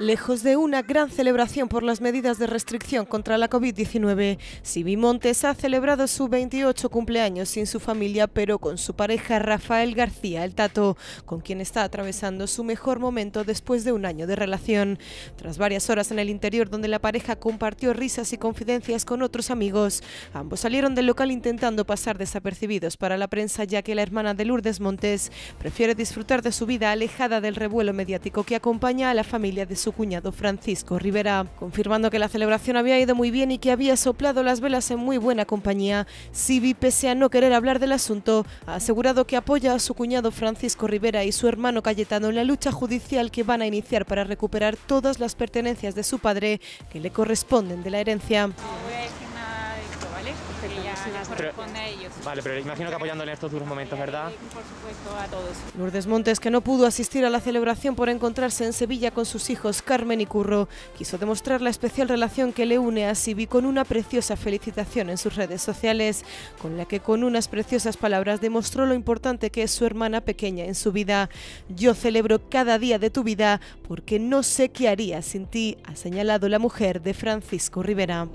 lejos de una gran celebración por las medidas de restricción contra la COVID-19. Sibi Montes ha celebrado su 28 cumpleaños sin su familia, pero con su pareja Rafael García El Tato, con quien está atravesando su mejor momento después de un año de relación. Tras varias horas en el interior donde la pareja compartió risas y confidencias con otros amigos, ambos salieron del local intentando pasar desapercibidos para la prensa, ya que la hermana de Lourdes Montes prefiere disfrutar de su vida alejada del revuelo mediático que acompaña a la familia de su cuñado Francisco Rivera, confirmando que la celebración había ido muy bien y que había soplado las velas en muy buena compañía. Sibi, pese a no querer hablar del asunto, ha asegurado que apoya a su cuñado Francisco Rivera y su hermano Cayetano en la lucha judicial que van a iniciar para recuperar todas las pertenencias de su padre que le corresponden de la herencia. Pues ya corresponde a ellos. Vale, pero imagino que apoyándole en estos duros momentos, eh, ¿verdad? Por supuesto, a todos. Lourdes Montes, que no pudo asistir a la celebración por encontrarse en Sevilla con sus hijos Carmen y Curro, quiso demostrar la especial relación que le une a Sibi con una preciosa felicitación en sus redes sociales, con la que con unas preciosas palabras demostró lo importante que es su hermana pequeña en su vida. Yo celebro cada día de tu vida porque no sé qué haría sin ti, ha señalado la mujer de Francisco Rivera.